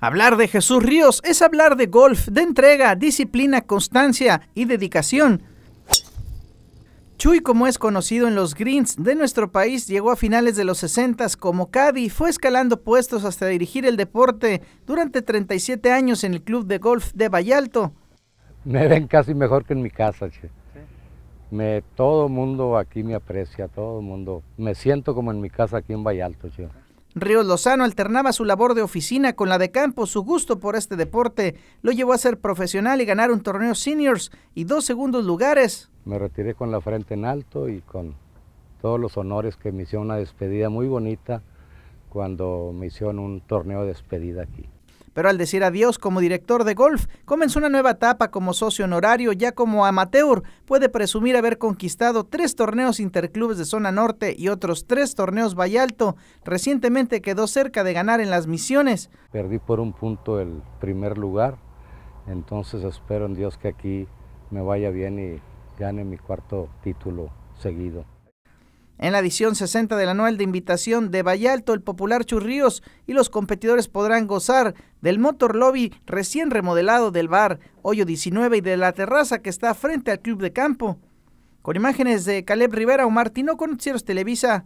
Hablar de Jesús Ríos es hablar de golf, de entrega, disciplina, constancia y dedicación. Chuy, como es conocido en los greens de nuestro país, llegó a finales de los 60 s como caddy fue escalando puestos hasta dirigir el deporte durante 37 años en el club de golf de Vallalto. Me ven casi mejor que en mi casa, che. Me, todo mundo aquí me aprecia, todo el mundo. Me siento como en mi casa aquí en Vallalto, che. Ríos Lozano alternaba su labor de oficina con la de campo. Su gusto por este deporte lo llevó a ser profesional y ganar un torneo seniors y dos segundos lugares. Me retiré con la frente en alto y con todos los honores que me hicieron una despedida muy bonita cuando me hicieron un torneo de despedida aquí. Pero al decir adiós como director de golf, comenzó una nueva etapa como socio honorario, ya como amateur, puede presumir haber conquistado tres torneos interclubes de zona norte y otros tres torneos Vallalto. Recientemente quedó cerca de ganar en las misiones. Perdí por un punto el primer lugar, entonces espero en Dios que aquí me vaya bien y gane mi cuarto título seguido. En la edición 60 del anual de invitación de Vallalto, el popular Churríos y los competidores podrán gozar del motor lobby recién remodelado del bar Hoyo 19 y de la terraza que está frente al club de campo. Con imágenes de Caleb Rivera o Martino con Cieros Televisa.